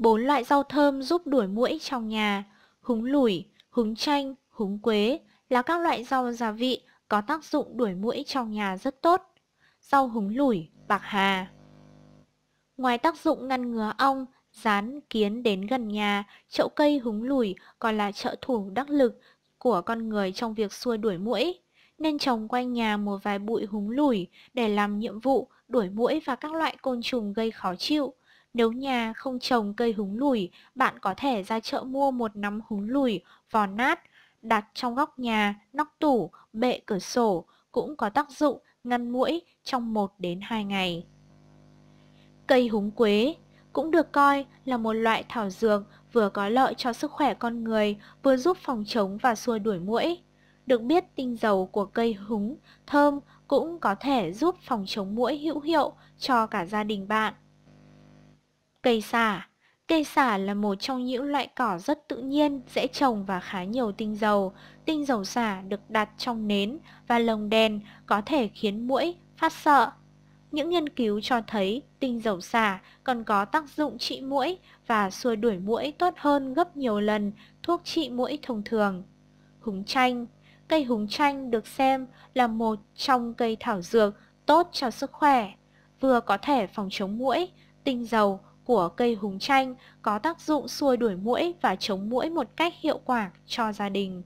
bốn loại rau thơm giúp đuổi muỗi trong nhà, húng lủi, húng chanh, húng quế là các loại rau gia vị có tác dụng đuổi muỗi trong nhà rất tốt. Rau húng lủi, bạc hà. Ngoài tác dụng ngăn ngừa ong, rán, kiến đến gần nhà, chậu cây húng lủi còn là trợ thủ đắc lực của con người trong việc xua đuổi muỗi, nên trồng quanh nhà một vài bụi húng lủi để làm nhiệm vụ đuổi muỗi và các loại côn trùng gây khó chịu, nếu nhà không trồng cây húng lủi, bạn có thể ra chợ mua một nắm húng lủi, vò nát, đặt trong góc nhà, nóc tủ, bệ cửa sổ, cũng có tác dụng ngăn mũi trong 1 đến 2 ngày. Cây húng quế cũng được coi là một loại thảo dược vừa có lợi cho sức khỏe con người, vừa giúp phòng chống và xua đuổi mũi. Được biết tinh dầu của cây húng, thơm cũng có thể giúp phòng chống mũi hữu hiệu cho cả gia đình bạn. Cây xả Cây xả là một trong những loại cỏ rất tự nhiên, dễ trồng và khá nhiều tinh dầu. Tinh dầu xả được đặt trong nến và lồng đèn có thể khiến muỗi phát sợ. Những nghiên cứu cho thấy tinh dầu xả còn có tác dụng trị muỗi và xua đuổi muỗi tốt hơn gấp nhiều lần thuốc trị muỗi thông thường. Húng chanh Cây húng chanh được xem là một trong cây thảo dược tốt cho sức khỏe, vừa có thể phòng chống muỗi, tinh dầu của cây húng chanh có tác dụng xua đuổi muỗi và chống muỗi một cách hiệu quả cho gia đình